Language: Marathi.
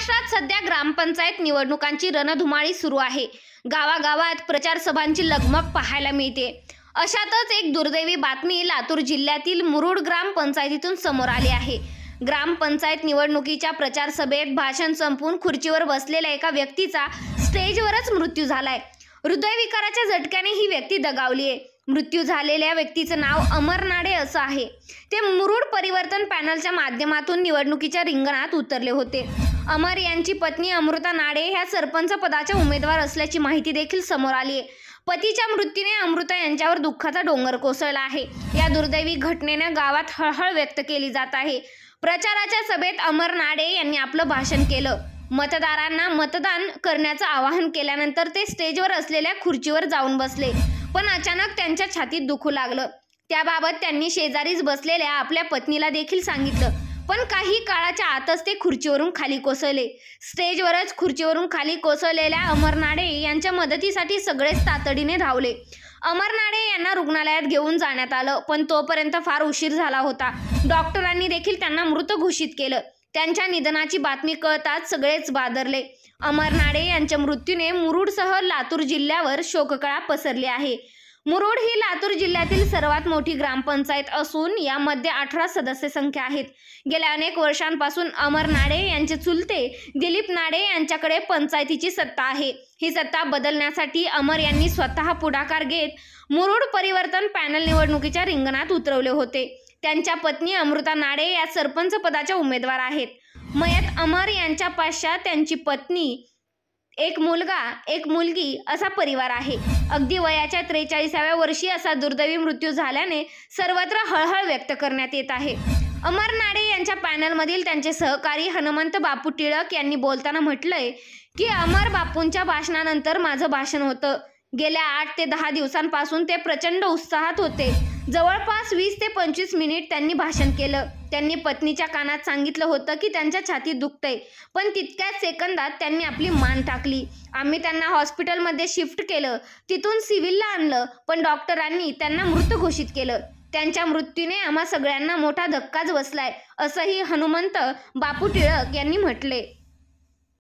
महाराष्ट्रात सध्या ग्रामपंचायत निवडणुकांची रणधुमाळी सुरू आहे गावागावात प्रचारसभांची लगमग पाहायला मिळते अशातच एक दुर्दैवी बातमी लातूर जिल्ह्यातील मुरुड ग्रामपंचायतीतून समोर आली आहे ग्रामपंचायत निवडणुकीच्या प्रचारसभेत भाषण संपून खुर्चीवर बसलेल्या एका व्यक्तीचा स्टेजवरच मृत्यू झालाय हृदयविकाराच्या झटक्याने ही व्यक्ती दगावली आहे मृत्यू झालेल्या व्यक्तीचं नाव अमर नाडे असं आहे ते मुरुड परिवर्तन पॅनलच्या माध्यमातून निवडणुकीच्या रिंगणात उतरले होते अमर यांची पत्नी अमृता नाडे ह्या सरपंच पदाच्या उमेदवार असल्याची माहिती देखील समोर आली आहे पतीच्या मृत्यूने अमृता यांच्यावर दुःखाचा डोंगर कोसळला आहे या दुर्दैवी घटनेने गावात हळहळ व्यक्त केली जात आहे प्रचाराच्या सभेत अमर नाडे यांनी आपलं भाषण केलं मतदारांना मतदान करण्याचं आवाहन केल्यानंतर ते स्टेजवर असलेल्या खुर्चीवर जाऊन बसले पण अचानक त्यांच्या छातीत दुखू लागलं त्याबाबत त्यांनी शेजारीच बसलेल्या आपल्या पत्नीला देखील सांगितलं पण काही काळाच्या आतच ते खुर्चीवरून खाली कोसळले स्टेजवरच खुर्चीवरून खाली कोसळलेल्या अमरनाडे यांच्या मदतीसाठी सगळेच तातडीने धावले अमरनाडे यांना रुग्णालयात घेऊन जाण्यात आलं पण तोपर्यंत फार उशीर झाला होता डॉक्टरांनी देखील त्यांना मृत घोषित केलं त्यांच्या निधनाची बातमी कळताच सगळेच बादरले अमर नाडे यांच्या मृत्यूने मुरुडसह लातूर जिल्ह्यावर शोककळा पसरली आहे मुरुड ही लातूर जिल्ह्यातील सर्वात मोठी ग्रामपंचायत असून यामध्ये अठरा सदस्य संख्या आहेत गेल्या अनेक वर्षांपासून अमर नाडे यांचे चुलते दिलीप नाडे यांच्याकडे पंचायतीची सत्ता आहे ही सत्ता बदलण्यासाठी अमर यांनी स्वतः पुढाकार घेत मुरुड परिवर्तन पॅनल निवडणुकीच्या रिंगणात उतरवले होते त्यांच्या पत्नी अमृता नाडे या सरपंच पदाच्या उमेदवार आहेत मयत अमर यांच्या पाशा त्यांची पत्नी एक मुलगा एक मुलगी असा परिवार आहे अगदी वयाच्या त्रेचाळीसाव्या वर्षी असा दुर्दैवी मृत्यू झाल्याने सर्वत्र हळहळ व्यक्त करण्यात येत आहे अमर नाडे यांच्या पॅनलमधील त्यांचे सहकारी हनुमंत बापू टिळक यांनी बोलताना म्हटलंय की अमर बापूंच्या भाषणानंतर माझं भाषण होतं गेल्या आठ ते दहा दिवसांपासून ते प्रचंड उत्साहात होते जवळपास वीस ते पंचवीस मिनिट त्यांनी भाषण केलं त्यांनी पत्नीच्या कानात सांगितलं होतं की त्यांच्या छातीत दुखतंय पण तितक्याच सेकंदात त्यांनी आपली मान टाकली आम्ही त्यांना हॉस्पिटलमध्ये शिफ्ट केलं तिथून सिव्हिलला आणलं पण डॉक्टरांनी त्यांना मृत घोषित केलं त्यांच्या मृत्यूने आम्हा सगळ्यांना मोठा धक्काच बसलाय असंही हनुमंत बापू टिळक यांनी म्हटले